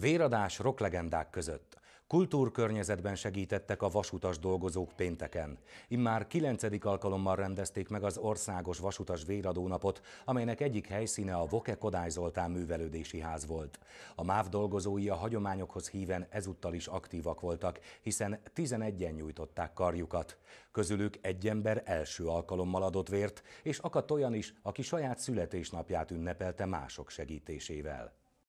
Véradás roklegendák között. Kultúrkörnyezetben segítettek a vasutas dolgozók pénteken. Immár kilencedik alkalommal rendezték meg az Országos Vasutas Véradónapot, amelynek egyik helyszíne a Voke Kodály Zoltán művelődési ház volt. A MÁV dolgozói a hagyományokhoz híven ezúttal is aktívak voltak, hiszen 11-en nyújtották karjukat. Közülük egy ember első alkalommal adott vért, és akadt olyan is, aki saját születésnapját ünnepelte mások segítésével.